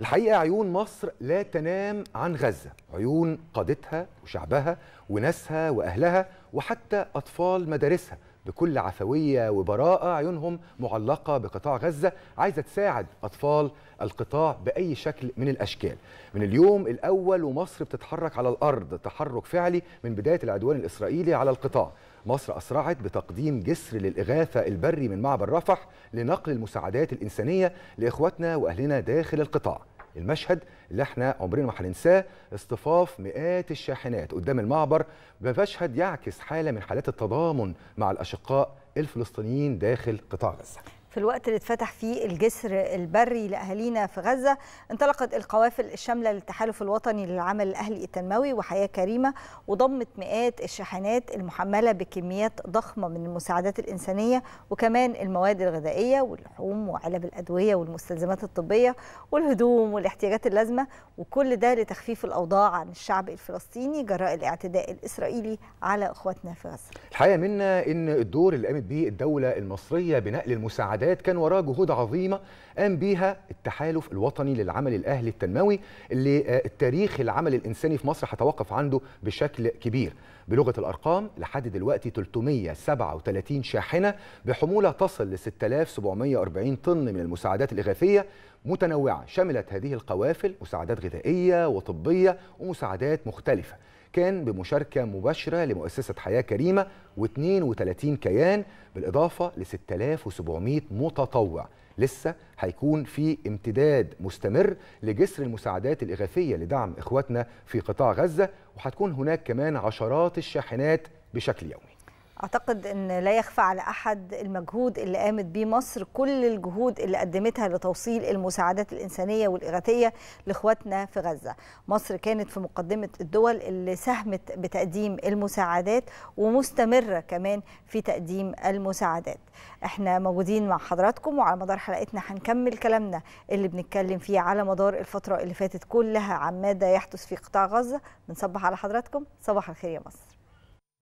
الحقيقة عيون مصر لا تنام عن غزة عيون قادتها وشعبها وناسها وأهلها وحتى أطفال مدارسها بكل عفوية وبراءة عيونهم معلقة بقطاع غزة عايزة تساعد أطفال القطاع بأي شكل من الأشكال من اليوم الأول ومصر بتتحرك على الأرض تحرك فعلي من بداية العدوان الإسرائيلي على القطاع مصر أسرعت بتقديم جسر للإغاثة البري من معبر رفح لنقل المساعدات الإنسانية لإخواتنا وأهلنا داخل القطاع المشهد اللي احنا عمرنا ما هننساه اصطفاف مئات الشاحنات قدام المعبر بمشهد يعكس حالة من حالات التضامن مع الأشقاء الفلسطينيين داخل قطاع غزة في الوقت اللي اتفتح فيه الجسر البري لأهالينا في غزة انطلقت القوافل الشاملة للتحالف الوطني للعمل الأهلي التنموي وحياة كريمة وضمت مئات الشاحنات المحملة بكميات ضخمة من المساعدات الإنسانية وكمان المواد الغذائية واللحوم وعلب الأدوية والمستلزمات الطبية والهدوم والاحتياجات اللازمة وكل ده لتخفيف الأوضاع عن الشعب الفلسطيني جراء الاعتداء الإسرائيلي على إخواتنا في غزة الحقيقة منا إن الدور اللي قامت به الدولة المصرية بنقل المساعدات العادات كان وراه جهود عظيمة قام بيها التحالف الوطني للعمل الأهلي التنموي اللي آه، التاريخ العمل الإنساني في مصر هتوقف عنده بشكل كبير بلغة الأرقام لحد دلوقتي 337 شاحنة بحمولة تصل ل 6740 طن من المساعدات الإغاثية متنوعة شملت هذه القوافل مساعدات غذائية وطبية ومساعدات مختلفة كان بمشاركة مباشرة لمؤسسة حياة كريمة و32 كيان بالإضافة ل 6700 متطوع لسه هيكون في امتداد مستمر لجسر المساعدات الإغاثية لدعم إخواتنا في قطاع غزة وهتكون هناك كمان عشرات الشاحنات بشكل يومي اعتقد ان لا يخفى على احد المجهود اللي قامت به مصر كل الجهود اللي قدمتها لتوصيل المساعدات الانسانيه والاغاثيه لاخواتنا في غزه مصر كانت في مقدمه الدول اللي ساهمت بتقديم المساعدات ومستمره كمان في تقديم المساعدات احنا موجودين مع حضراتكم وعلى مدار حلقتنا هنكمل كلامنا اللي بنتكلم فيه على مدار الفتره اللي فاتت كلها عن ماذا يحدث في قطاع غزه بنصبح على حضراتكم صباح الخير يا مصر